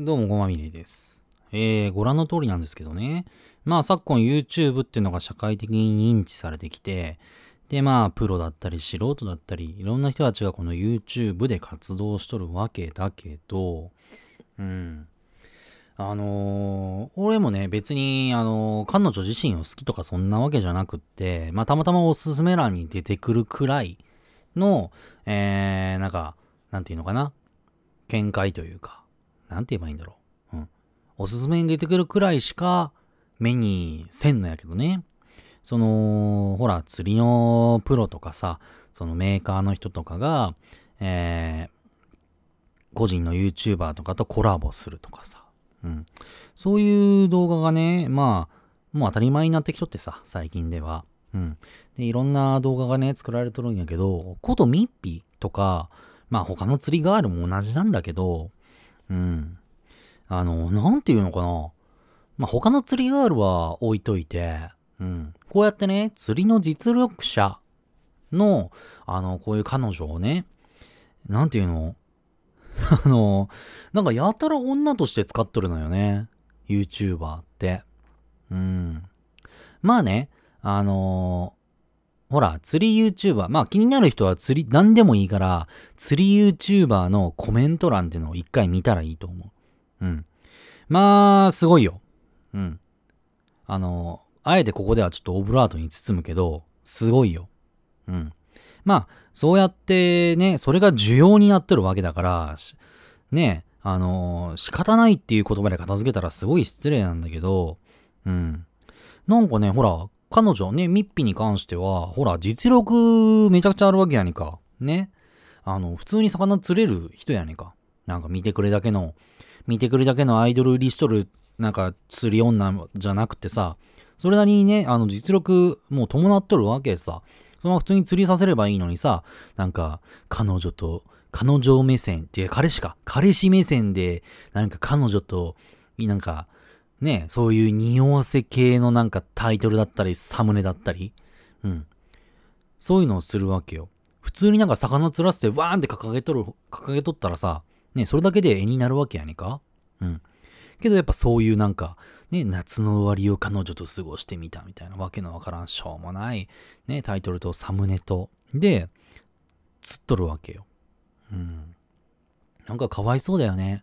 どうも、ごまみれです。えー、ご覧の通りなんですけどね。まあ、昨今 YouTube っていうのが社会的に認知されてきて、で、まあ、プロだったり素人だったり、いろんな人たちがこの YouTube で活動しとるわけだけど、うん。あのー、俺もね、別に、あのー、彼女自身を好きとかそんなわけじゃなくって、まあ、たまたまおすすめ欄に出てくるくらいの、えー、なんか、なんていうのかな見解というか、なんて言えばいいんだろう。うん。おすすめに出てくるくらいしか目にせんのやけどね。その、ほら、釣りのプロとかさ、そのメーカーの人とかが、えー、個人の YouTuber とかとコラボするとかさ、うん。そういう動画がね、まあ、もう当たり前になってきとってさ、最近では。うん。で、いろんな動画がね、作られとるんやけど、ことミッピとか、まあ他の釣りガールも同じなんだけど、うん。あの、なんていうのかな。まあ、他の釣りガールは置いといて、うん。こうやってね、釣りの実力者の、あの、こういう彼女をね、なんていうの あの、なんかやたら女として使っとるのよね。YouTuber って。うん。まあね、あのほら、釣り YouTuber。まあ気になる人は釣り、何でもいいから、釣り YouTuber のコメント欄っていうのを一回見たらいいと思う。うん。まあ、すごいよ。うん。あの、あえてここではちょっとオブラートに包むけど、すごいよ。うん。まあ、そうやってね、それが需要になってるわけだから、ね、あの、仕方ないっていう言葉で片付けたらすごい失礼なんだけど、うん。なんかね、ほら、彼女ね、ミッピに関しては、ほら、実力めちゃくちゃあるわけやねんか。ね。あの、普通に魚釣れる人やねんか。なんか見てくれだけの、見てくれだけのアイドルリりしとる、なんか釣り女じゃなくてさ、それなりにね、あの、実力もう伴っとるわけさ。その普通に釣りさせればいいのにさ、なんか、彼女と、彼女目線っていう、彼氏か。彼氏目線で、なんか彼女と、なんか、ね、そういう匂わせ系のなんかタイトルだったり、サムネだったり、うん。そういうのをするわけよ。普通になんか魚釣らせてわーんって掲げとる、掲げとったらさ、ね、それだけで絵になるわけやねかうん。けどやっぱそういうなんか、ね、夏の終わりを彼女と過ごしてみたみたいなわけのわからんしょうもない、ね、タイトルとサムネと、で、釣っとるわけよ。うん。なんかかわいそうだよね。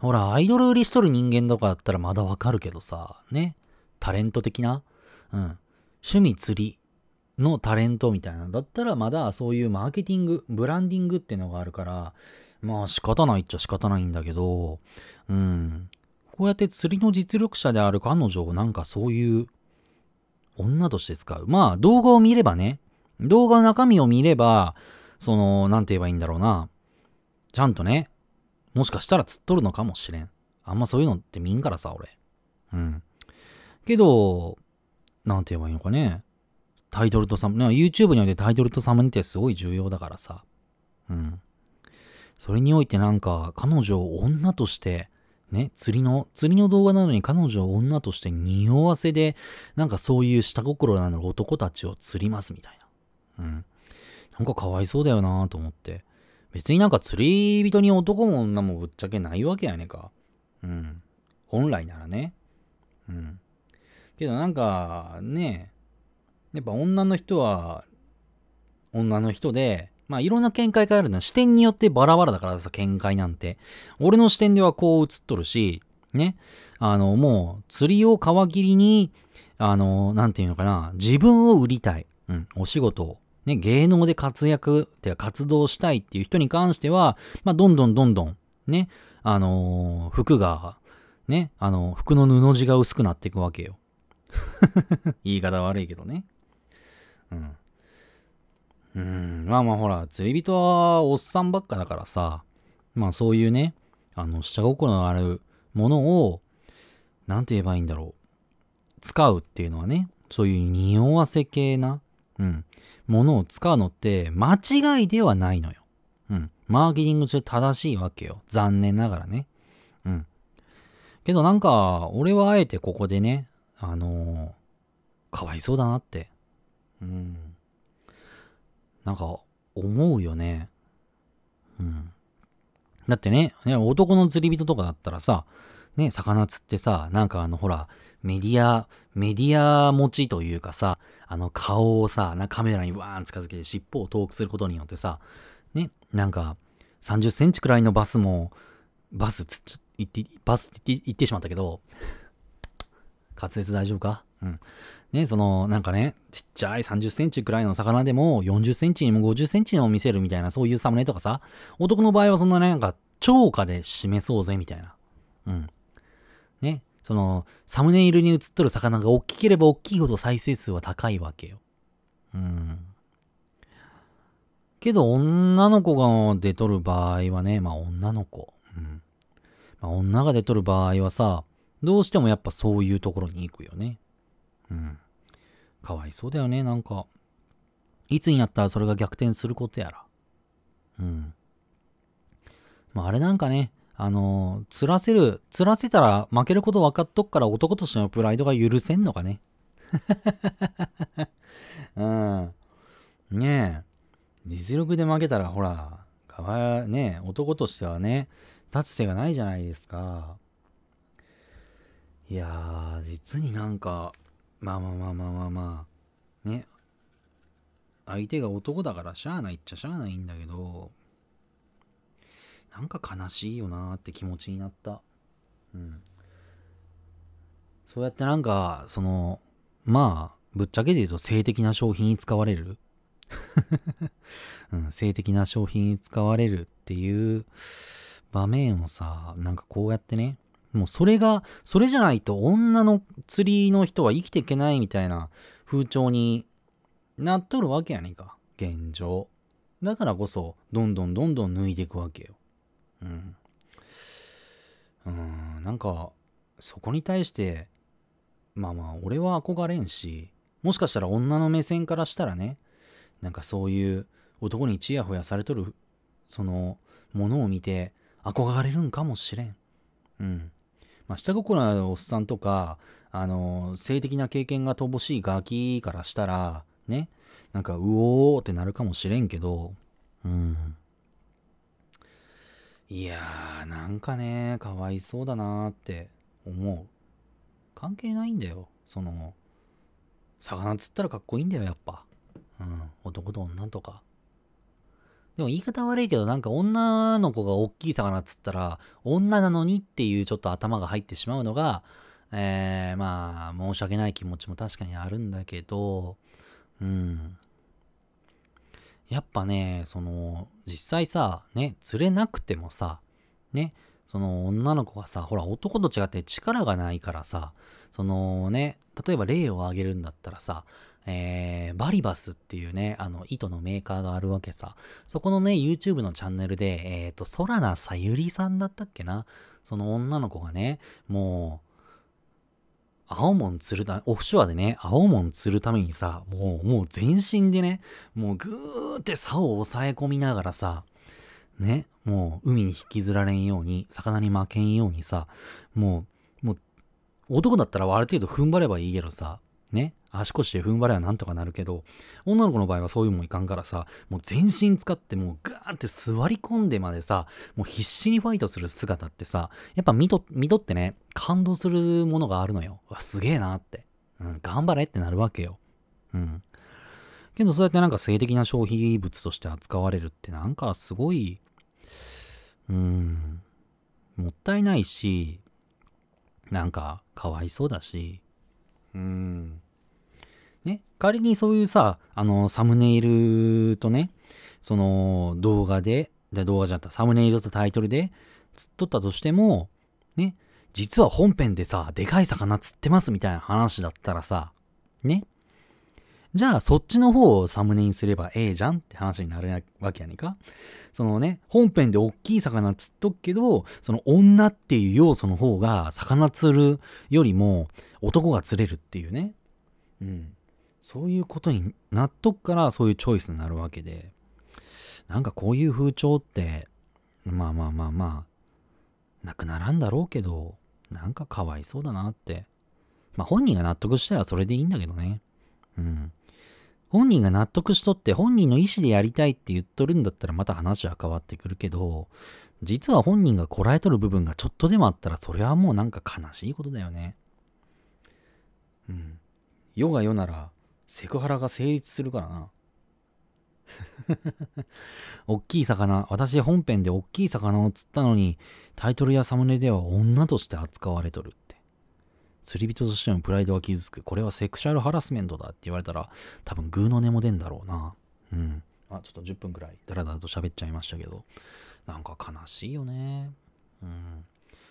ほら、アイドル売りしとる人間とかだったらまだわかるけどさ、ね。タレント的なうん。趣味釣りのタレントみたいなだったらまだそういうマーケティング、ブランディングってのがあるから、まあ仕方ないっちゃ仕方ないんだけど、うん。こうやって釣りの実力者である彼女をなんかそういう女として使う。まあ動画を見ればね、動画の中身を見れば、その、なんて言えばいいんだろうな。ちゃんとね、もしかしたら釣っとるのかもしれん。あんまそういうのって見んからさ、俺。うん。けど、なんて言えばいいのかね。タイトルとサムネ、YouTube においてタイトルとサムネってすごい重要だからさ。うん。それにおいてなんか、彼女を女として、ね、釣りの、釣りの動画なのに彼女を女として匂わせで、なんかそういう下心なの男たちを釣りますみたいな。うん。なんかかわいそうだよなと思って。別になんか釣り人に男も女もぶっちゃけないわけやねんか。うん。本来ならね。うん。けどなんか、ねやっぱ女の人は、女の人で、まあいろんな見解があるの視点によってバラバラだからさ、見解なんて。俺の視点ではこう映っとるし、ね。あの、もう、釣りを皮切りに、あの、なんていうのかな、自分を売りたい。うん、お仕事を。ね、芸能で活躍、ってか活動したいっていう人に関しては、まあ、どんどんどんどん、ね、あのー、服が、ね、あのー、服の布地が薄くなっていくわけよ。言い方悪いけどね。うん。うん、まあまあほら、釣り人はおっさんばっかだからさ、まあそういうね、あの、下心のあるものを、なんて言えばいいんだろう。使うっていうのはね、そういう匂わせ系な、うん。ものを使うのって間違いではないのよ。うん。マーケティング中正しいわけよ。残念ながらね。うん。けどなんか、俺はあえてここでね、あのー、かわいそうだなって。うん。なんか、思うよね。うん。だってね、ね男の釣り人とかだったらさ、ね、魚釣ってさ、なんかあの、ほら、メディア、メディア持ちというかさ、あの顔をさ、なカメラにわーん近づけて尻尾を遠くすることによってさ、ね、なんか、30センチくらいのバスも、バスつ、言って、バスって言ってしまったけど、滑舌大丈夫かうん。ね、その、なんかね、ちっちゃい30センチくらいの魚でも、40センチにも50センチにも見せるみたいな、そういうサムネとかさ、男の場合はそんなね、なんか、超過で示そうぜ、みたいな。うん。ね、その、サムネイルに映っとる魚が大きければ大きいほど再生数は高いわけよ。うん。けど、女の子が出とる場合はね、まあ女の子。うん。まあ女が出とる場合はさ、どうしてもやっぱそういうところに行くよね。うん。かわいそうだよね、なんか。いつになったらそれが逆転することやら。うん。まああれなんかね、あの、釣らせる、釣らせたら負けること分かっとくから男としてのプライドが許せんのかね。うん。ねえ。実力で負けたら、ほら、かわい、ねえ、男としてはね、立つ瀬がないじゃないですか。いやー、実になんか、まあまあまあまあまあまあ、ね。相手が男だからしゃあないっちゃしゃあないんだけど、なんか悲しいよなーって気持ちになった。うん。そうやってなんか、その、まあ、ぶっちゃけで言うと性的な商品に使われる うん、性的な商品に使われるっていう場面をさ、なんかこうやってね、もうそれが、それじゃないと女の釣りの人は生きていけないみたいな風潮になっとるわけやねんか、現状。だからこそ、どんどんどんどん脱いでいくわけよ。うんうんなんかそこに対してまあまあ俺は憧れんしもしかしたら女の目線からしたらねなんかそういう男にちやほやされとるそのものを見て憧れるんかもしれんうんまあ、下心のあるおっさんとか、あの性的な経験が乏しいガキからしたら、ね、なんか、うおーってなるかもしれんけど、うん。いやー、なんかね、かわいそうだなーって思う。関係ないんだよ。その、魚釣ったらかっこいいんだよ、やっぱ。うん、男と女とか。でも言い方悪いけど、なんか女の子が大きい魚釣ったら、女なのにっていうちょっと頭が入ってしまうのが、えー、まあ、申し訳ない気持ちも確かにあるんだけど、うん、やっぱね、その、実際さ、ね、釣れなくてもさ、ね、その女の子がさ、ほら男と違って力がないからさ、そのね、例えば例を挙げるんだったらさ、えー、バリバスっていうね、あの、糸のメーカーがあるわけさ。そこのね、YouTube のチャンネルで、えっ、ー、と、空ラさゆりさんだったっけなその女の子がね、もう、青門釣るため、オフショアでね、青門釣るためにさ、もう、もう全身でね、もうぐーって竿を押さえ込みながらさ、ね、もう海に引きずられんように、魚に負けんようにさ、もう、もう、男だったらある程度踏ん張ればいいけどさ、ね、足腰で踏ん張ればなんとかなるけど、女の子の場合はそういうもんいかんからさ、もう全身使ってもうガーって座り込んでまでさ、もう必死にファイトする姿ってさ、やっぱ見と、見とってね、感動するものがあるのよ。わ、すげえなって。うん、頑張れってなるわけよ。うん。けどそうやってなんか性的な消費物として扱われるってなんかすごい、うん、もったいないし、なんかかわいそうだし、うん。ね、仮にそういうさ、あの、サムネイルとね、その動画で、動画じゃったサムネイルとタイトルで釣っとったとしても、ね、実は本編でさ、でかい魚釣ってますみたいな話だったらさ、ね。じゃあそっちの方をサムネにすればええじゃんって話になるわけやねんか。そのね、本編でおっきい魚釣っとくけど、その女っていう要素の方が魚釣るよりも男が釣れるっていうね。うん。そういうことに納得からそういうチョイスになるわけで、なんかこういう風潮って、まあまあまあまあ、なくならんだろうけど、なんかかわいそうだなって。まあ本人が納得したらそれでいいんだけどね。うん。本人が納得しとって本人の意思でやりたいって言っとるんだったらまた話は変わってくるけど、実は本人がこらえとる部分がちょっとでもあったらそれはもうなんか悲しいことだよね。うん。世が世ならセクハラが成立するからな。おっきい魚。私本編でおっきい魚を釣ったのに、タイトルやサムネでは女として扱われとるって。釣り人としてのプライドが傷つく。これはセクシャルハラスメントだって言われたら、多分グーの根も出んだろうな。うん。あ、ちょっと10分くらい、だらだらと喋っちゃいましたけど。なんか悲しいよね。うん。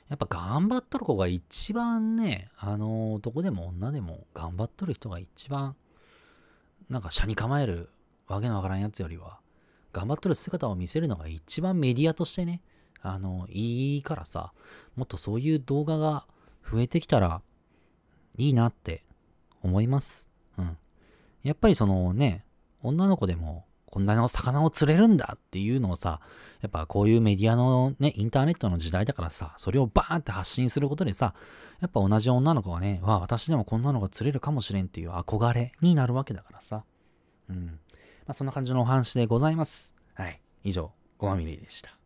やっぱ頑張っとる子が一番ね、あの男でも女でも頑張っとる人が一番なんか車に構えるわけのわからんやつよりは、頑張っとる姿を見せるのが一番メディアとしてね、あの、いいからさ、もっとそういう動画が増えてきたらいいなって思います。うん。やっぱりそのね、女の子でもこんなの魚を釣れるんだっていうのをさ、やっぱこういうメディアのね、インターネットの時代だからさ、それをバーンって発信することでさ、やっぱ同じ女の子がね、わ、あ、私でもこんなのが釣れるかもしれんっていう憧れになるわけだからさ。うん。まあ、そんな感じのお話でございます。はい。以上、ごまみりでした。